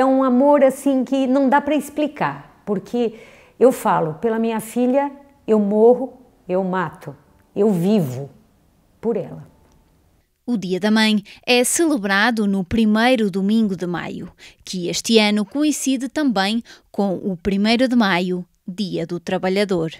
é um amor assim que não dá para explicar, porque eu falo, pela minha filha eu morro, eu mato, eu vivo por ela. O Dia da Mãe é celebrado no primeiro domingo de maio, que este ano coincide também com o primeiro de maio, Dia do Trabalhador.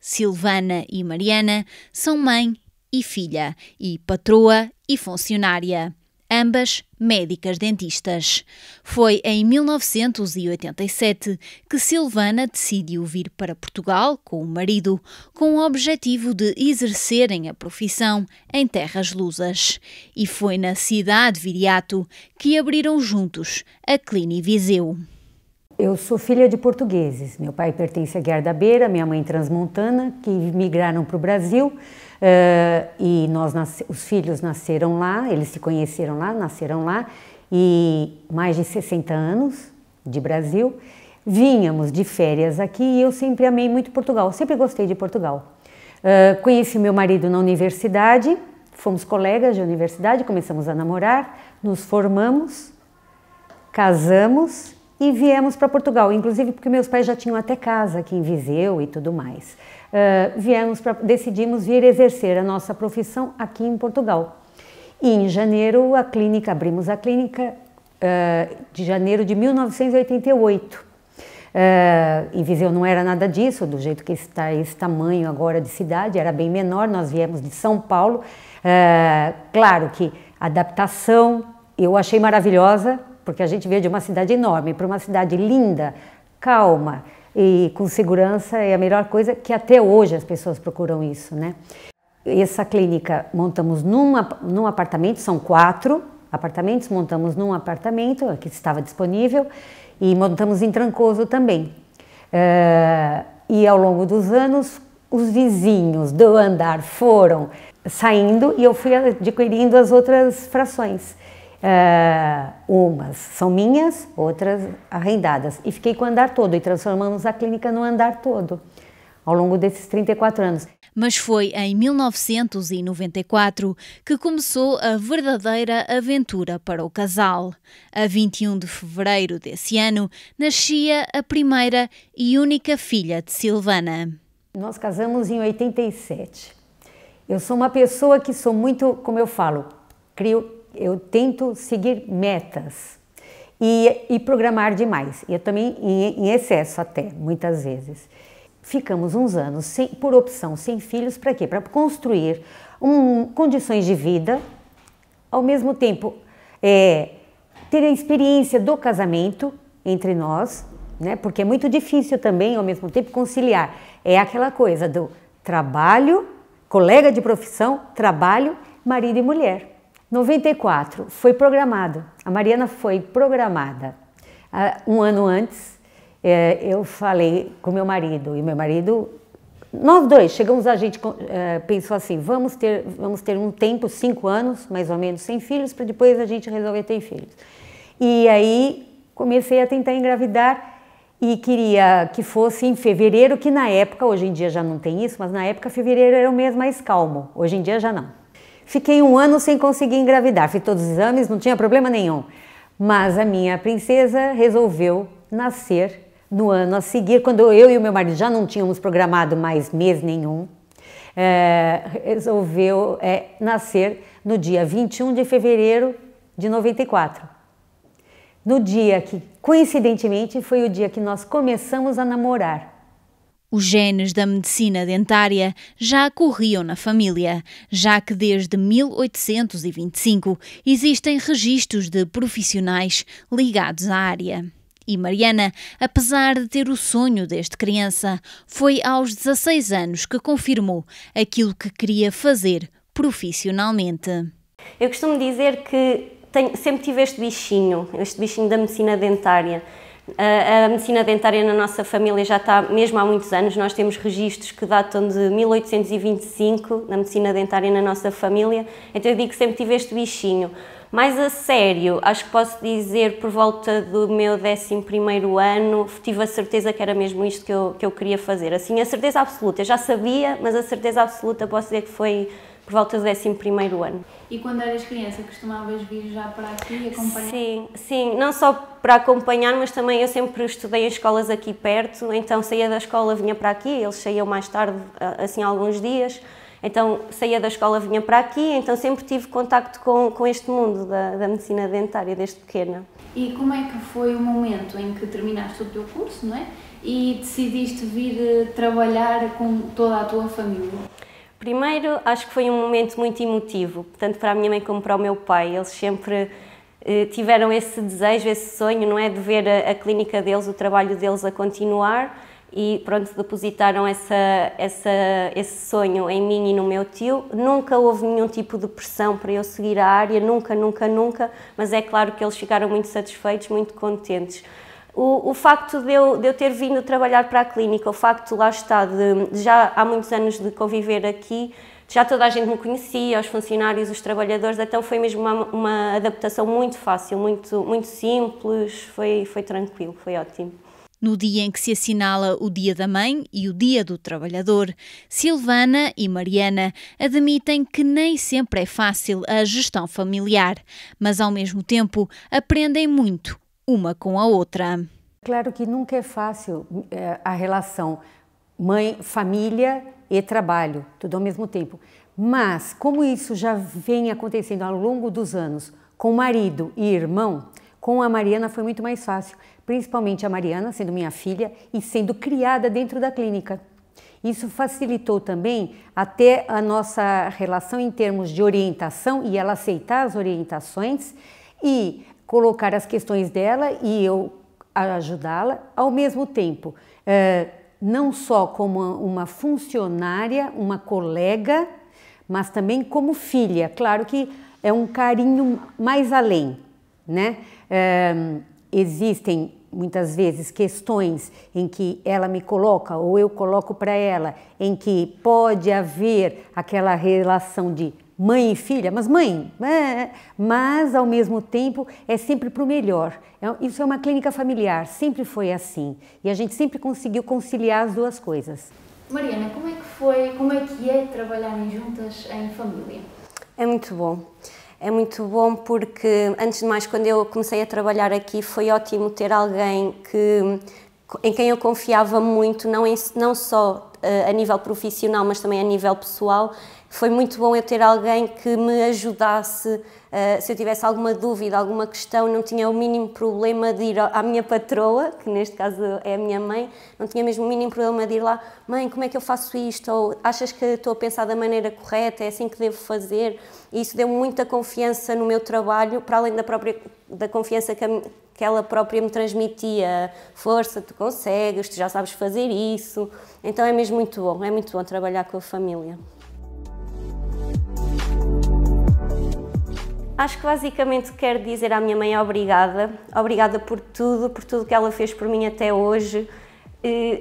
Silvana e Mariana são mãe e filha, e patroa e funcionária ambas médicas dentistas. Foi em 1987 que Silvana decidiu vir para Portugal com o marido, com o objetivo de exercerem a profissão em terras lusas. E foi na cidade de Viriato que abriram juntos a Viseu. Eu sou filha de portugueses. Meu pai pertence à Guerra da Beira, minha mãe transmontana, que migraram para o Brasil. Uh, e nós os filhos nasceram lá, eles se conheceram lá, nasceram lá. E mais de 60 anos de Brasil. Vínhamos de férias aqui e eu sempre amei muito Portugal, sempre gostei de Portugal. Uh, conheci meu marido na universidade, fomos colegas de universidade, começamos a namorar, nos formamos, casamos e viemos para Portugal, inclusive porque meus pais já tinham até casa aqui em Viseu e tudo mais. Uh, viemos pra, decidimos vir exercer a nossa profissão aqui em Portugal. E em janeiro a clínica, abrimos a clínica uh, de janeiro de 1988. Uh, Viseu não era nada disso, do jeito que está esse tamanho agora de cidade, era bem menor, nós viemos de São Paulo. Uh, claro que adaptação eu achei maravilhosa, porque a gente veio de uma cidade enorme para uma cidade linda, calma e com segurança é a melhor coisa que até hoje as pessoas procuram isso, né? Essa clínica montamos num, num apartamento, são quatro apartamentos, montamos num apartamento que estava disponível e montamos em Trancoso também. Eh, e ao longo dos anos, os vizinhos do andar foram saindo e eu fui adquirindo as outras frações. Uh, umas são minhas, outras arrendadas. E fiquei com o andar todo e transformamos a clínica no andar todo ao longo desses 34 anos. Mas foi em 1994 que começou a verdadeira aventura para o casal. A 21 de fevereiro desse ano, nascia a primeira e única filha de Silvana. Nós casamos em 87. Eu sou uma pessoa que sou muito, como eu falo, crio eu tento seguir metas e, e programar demais, e também em, em, excesso até, muitas vezes. Ficamos uns anos sem, por opção sem filhos, para quê? Para construir um, condições de vida, ao mesmo tempo é, ter a experiência do casamento entre nós, né? porque é muito difícil também, ao mesmo tempo, conciliar. É aquela coisa do trabalho, colega de profissão, trabalho, marido e mulher. 94, foi programado. A Mariana foi programada. Ah, um ano antes, eh, eu falei com meu marido, e meu marido, nós dois, chegamos, a gente eh, pensou assim, vamos ter, vamos ter um tempo, cinco anos, mais ou menos, sem filhos, para depois a gente resolver ter filhos. E aí, comecei a tentar engravidar, e queria que fosse em fevereiro, que na época, hoje em dia já não tem isso, mas na época fevereiro era o mês mais calmo, hoje em dia já não. Fiquei um ano sem conseguir engravidar, fiz todos os exames, não tinha problema nenhum. Mas a minha princesa resolveu nascer no ano a seguir, quando eu e o meu marido já não tínhamos programado mais mês nenhum. É, resolveu é, nascer no dia 21 de fevereiro de 94. No dia que, coincidentemente, foi o dia que nós começamos a namorar. Os genes da medicina dentária já corriam na família, já que desde 1825 existem registros de profissionais ligados à área. E Mariana, apesar de ter o sonho desde criança, foi aos 16 anos que confirmou aquilo que queria fazer profissionalmente. Eu costumo dizer que tenho, sempre tive este bichinho, este bichinho da medicina dentária. A, medicina dentária na nossa família já está mesmo há muitos anos, nós temos registros que datam de 1825 na medicina dentária na nossa família, então eu digo que sempre tive este bichinho. Mais a sério, acho que posso dizer por volta do meu 11 ano, tive a certeza que era mesmo isto que eu, que eu queria fazer. Assim, a certeza absoluta, eu já sabia, mas a certeza absoluta posso dizer que foi por volta do 11 ano. E quando eras criança, costumavas vir já para aqui e acompanhar? Sim, sim, não só para acompanhar, mas também eu sempre estudei em escolas aqui perto, então saía da escola, vinha para aqui, eles saíam mais tarde, ah, assim, alguns dias. Então saía da escola, vinha para aqui, então sempre tive contacto com, com este mundo da, da medicina dentária desde pequena. E como é que foi o momento em que terminaste o teu curso, não é? E decidiste vir eh, trabalhar com toda a tua família? Primeiro, acho que foi um momento muito emotivo, tanto para a minha mãe como para o meu pai. Eles sempre eh, tiveram esse desejo, esse sonho, não é? De ver a, a, clínica deles, o trabalho deles a continuar e, pronto, depositaram essa, essa, esse sonho em mim e no meu tio. Nunca houve nenhum tipo de pressão para eu seguir a área, nunca, nunca, nunca, mas é claro que eles ficaram muito satisfeitos, muito contentes. O, o facto de eu, de eu, ter vindo trabalhar para a clínica, o facto lá está de, já há muitos anos de conviver aqui, já toda a gente me conhecia, os funcionários, os trabalhadores, então foi mesmo uma, uma adaptação muito fácil, muito, muito simples, foi, foi tranquilo, foi ótimo. No dia em que se assinala o Dia da Mãe e o Dia do Trabalhador, Silvana e Mariana admitem que nem sempre é fácil a gestão familiar, mas ao mesmo tempo aprendem muito uma com a outra. Claro que nunca é fácil é, a relação mãe, família e trabalho, tudo ao mesmo tempo. Mas, como isso já vem acontecendo ao longo dos anos com marido e irmão, com a Mariana foi muito mais fácil, principalmente a Mariana, sendo minha filha e sendo criada dentro da clínica. Isso facilitou também até a nossa relação em termos de orientação e ela aceitar as orientações e colocar as questões dela e eu ajudá-la, ao mesmo tempo, eh, não só como uma funcionária, uma colega, mas também como filha. Claro que é um carinho mais além, né? Eh, existem muitas vezes questões em que ela me coloca ou eu coloco para ela, em que pode haver aquela relação de mãe e filha, mas mãe, é, mas ao mesmo tempo é sempre para o melhor. É, isso é uma clínica familiar, sempre foi assim. E a gente sempre conseguiu conciliar as duas coisas. Mariana, como é que foi, como é que é trabalharem juntas em família? É muito bom. É muito bom porque, antes de mais, quando eu comecei a trabalhar aqui, foi ótimo ter alguém que, em quem eu confiava muito, não, em, não só uh, a nível profissional, mas também a nível pessoal. Foi muito bom eu ter alguém que me ajudasse. Uh, se eu tivesse alguma dúvida, alguma questão, não tinha o mínimo problema de ir à minha patroa, que neste caso é a minha mãe, não tinha mesmo o mínimo problema de ir lá: mãe, como é que eu faço isto? Ou achas que estou a pensar da maneira correta? É assim que devo fazer? E isso deu muita confiança no meu trabalho, para além da própria da confiança que a, que ela própria me transmitia força, tu consegues, tu já sabes fazer isso. Então é mesmo muito bom, é muito bom trabalhar com a família. Acho que basicamente quero dizer à minha mãe é obrigada, obrigada por tudo, por tudo que ela fez por mim até hoje.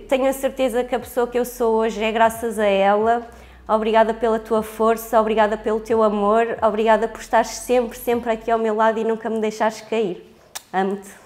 Tenho a certeza que a pessoa que eu sou hoje é graças a ela. Obrigada pela tua força, obrigada pelo teu amor, obrigada por estar sempre, sempre aqui ao meu lado e nunca me deixares cair. and